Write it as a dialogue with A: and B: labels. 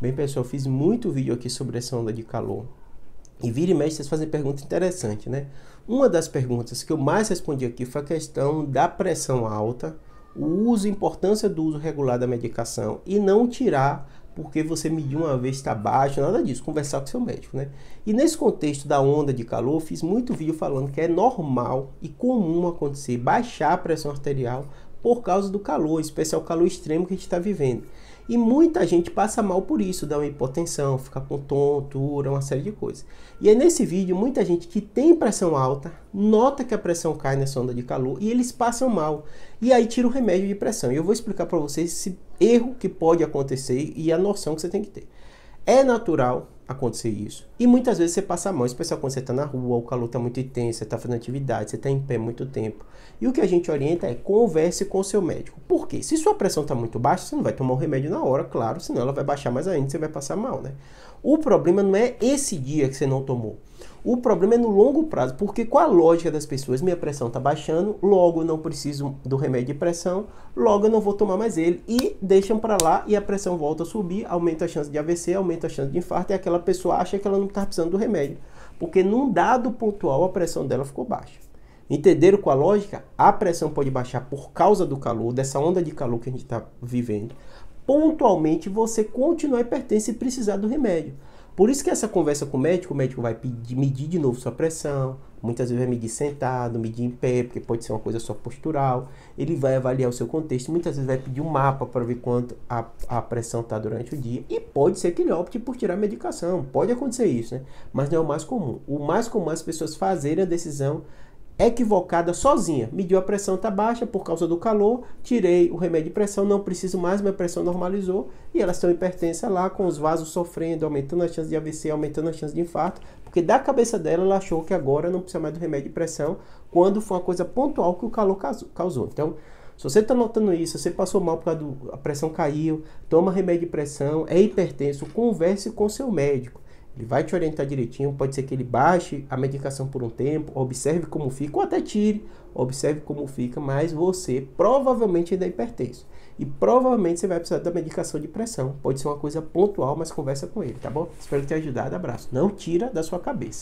A: Bem, pessoal, fiz muito vídeo aqui sobre essa onda de calor. E vira e mexe, vocês fazem pergunta interessante, né? Uma das perguntas que eu mais respondi aqui foi a questão da pressão alta, o uso, a importância do uso regular da medicação e não tirar porque você mediu uma vez está baixo, nada disso, conversar com seu médico, né? E nesse contexto da onda de calor, fiz muito vídeo falando que é normal e comum acontecer baixar a pressão arterial por causa do calor, especial o calor extremo que a gente está vivendo. E muita gente passa mal por isso, dá uma hipotensão, fica com tontura, uma série de coisas. E aí nesse vídeo, muita gente que tem pressão alta, nota que a pressão cai nessa onda de calor e eles passam mal. E aí tira o remédio de pressão. E eu vou explicar para vocês esse erro que pode acontecer e a noção que você tem que ter. É natural acontecer isso. E muitas vezes você passa mal mão, especialmente quando você está na rua, o calor está muito intenso, você está fazendo atividade, você está em pé muito tempo. E o que a gente orienta é converse com o seu médico. Por quê? Se sua pressão está muito baixa, você não vai tomar o remédio na hora, claro, senão ela vai baixar mais ainda, você vai passar mal, né? O problema não é esse dia que você não tomou. O problema é no longo prazo, porque com a lógica das pessoas, minha pressão está baixando, logo eu não preciso do remédio de pressão, logo eu não vou tomar mais ele. E deixam para lá e a pressão volta a subir, aumenta a chance de AVC, aumenta a chance de infarto, e aquela pessoa acha que ela não está precisando do remédio, porque num dado pontual a pressão dela ficou baixa. Entenderam com a lógica? A pressão pode baixar por causa do calor, dessa onda de calor que a gente está vivendo. Pontualmente você continua hipertenso e precisar do remédio. Por isso que essa conversa com o médico, o médico vai pedir, medir de novo sua pressão, muitas vezes vai medir sentado, medir em pé, porque pode ser uma coisa só postural. Ele vai avaliar o seu contexto, muitas vezes vai pedir um mapa para ver quanto a, a pressão está durante o dia. E pode ser que ele opte por tirar a medicação, pode acontecer isso, né? Mas não é o mais comum. O mais comum é as pessoas fazerem a decisão equivocada sozinha. Mediu a pressão, está baixa por causa do calor, tirei o remédio de pressão, não preciso mais, minha pressão normalizou e elas estão hipertensa lá, com os vasos sofrendo, aumentando a chance de AVC, aumentando a chance de infarto, porque da cabeça dela ela achou que agora não precisa mais do remédio de pressão, quando foi uma coisa pontual que o calor causou. Então, se você está notando isso, você passou mal por causa do, a pressão caiu, toma remédio de pressão, é hipertenso, converse com seu médico. Ele vai te orientar direitinho. Pode ser que ele baixe a medicação por um tempo, observe como fica, ou até tire, observe como fica, mas você provavelmente ainda é hipertenso. E provavelmente você vai precisar da medicação de pressão. Pode ser uma coisa pontual, mas conversa com ele, tá bom? Espero ter ajudado. Abraço. Não tira da sua cabeça.